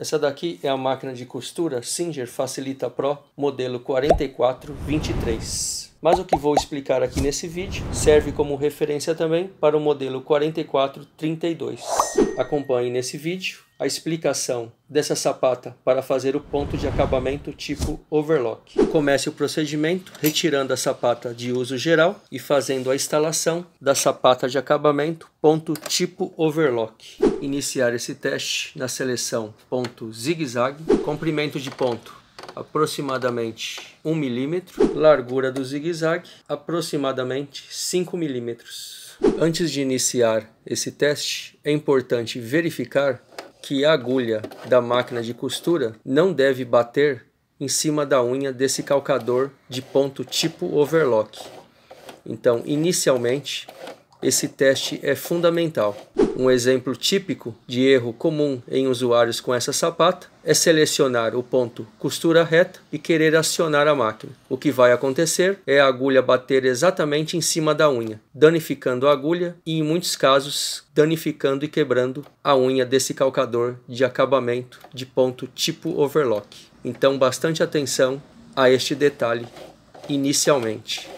Essa daqui é a máquina de costura Singer Facilita Pro modelo 4423. Mas o que vou explicar aqui nesse vídeo serve como referência também para o modelo 4432. Acompanhe nesse vídeo a explicação dessa sapata para fazer o ponto de acabamento tipo overlock. Comece o procedimento retirando a sapata de uso geral e fazendo a instalação da sapata de acabamento ponto tipo overlock. Iniciar esse teste na seleção ponto zigue-zague, comprimento de ponto aproximadamente 1 milímetro, largura do zigue-zague aproximadamente 5 milímetros. Antes de iniciar esse teste, é importante verificar que a agulha da máquina de costura não deve bater em cima da unha desse calcador de ponto tipo overlock. Então, inicialmente, esse teste é fundamental. Um exemplo típico de erro comum em usuários com essa sapata é selecionar o ponto costura reta e querer acionar a máquina. O que vai acontecer é a agulha bater exatamente em cima da unha, danificando a agulha e, em muitos casos, danificando e quebrando a unha desse calcador de acabamento de ponto tipo overlock. Então, bastante atenção a este detalhe inicialmente.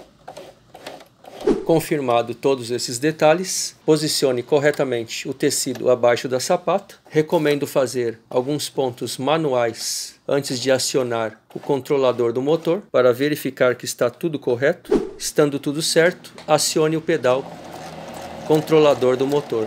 Confirmado todos esses detalhes, posicione corretamente o tecido abaixo da sapata. Recomendo fazer alguns pontos manuais antes de acionar o controlador do motor para verificar que está tudo correto. Estando tudo certo, acione o pedal controlador do motor.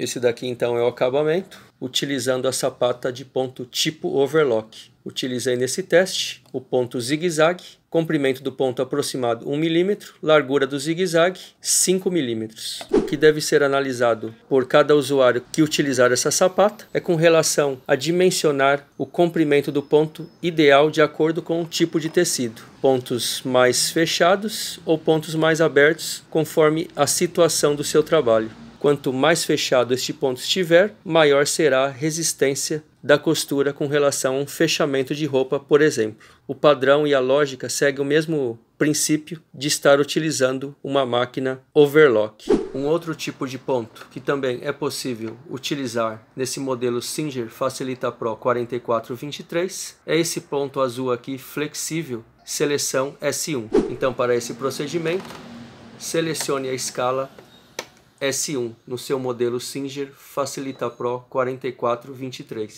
Esse daqui então é o acabamento, utilizando a sapata de ponto tipo overlock. Utilizei nesse teste o ponto zigue-zague, comprimento do ponto aproximado 1 mm, largura do zigue-zague 5 mm. O que deve ser analisado por cada usuário que utilizar essa sapata é com relação a dimensionar o comprimento do ponto ideal de acordo com o tipo de tecido. Pontos mais fechados ou pontos mais abertos, conforme a situação do seu trabalho. Quanto mais fechado este ponto estiver, maior será a resistência da costura com relação a um fechamento de roupa, por exemplo. O padrão e a lógica seguem o mesmo princípio de estar utilizando uma máquina overlock. Um outro tipo de ponto que também é possível utilizar nesse modelo Singer Facilita Pro 4423 é esse ponto azul aqui flexível, seleção S1. Então para esse procedimento, selecione a escala S1 no seu modelo Singer Facilita Pro 4423.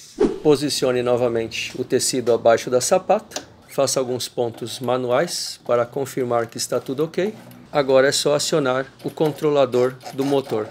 Posicione novamente o tecido abaixo da sapata, faça alguns pontos manuais para confirmar que está tudo ok. Agora é só acionar o controlador do motor.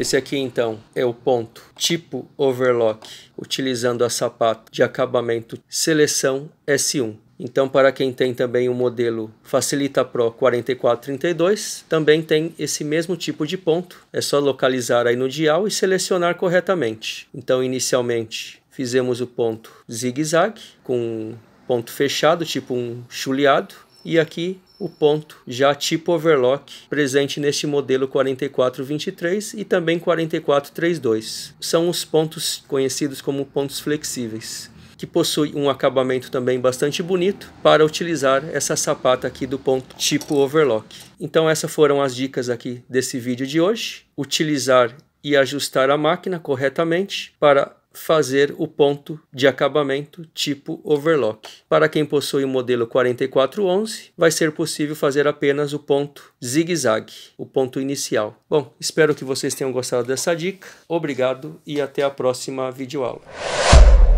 Esse aqui então é o ponto tipo overlock, utilizando a sapata de acabamento seleção S1. Então, para quem tem também o modelo Facilita Pro 4432, também tem esse mesmo tipo de ponto. É só localizar aí no dial e selecionar corretamente. Então, inicialmente, fizemos o ponto zigue-zague com ponto fechado, tipo um chuleado. E aqui o ponto já tipo overlock presente neste modelo 4423 e também 4432. São os pontos conhecidos como pontos flexíveis, que possui um acabamento também bastante bonito para utilizar essa sapata aqui do ponto tipo overlock. Então essas foram as dicas aqui desse vídeo de hoje. Utilizar e ajustar a máquina corretamente para fazer o ponto de acabamento tipo overlock. Para quem possui o modelo 4411, vai ser possível fazer apenas o ponto zigue-zague, o ponto inicial. Bom, espero que vocês tenham gostado dessa dica. Obrigado e até a próxima videoaula.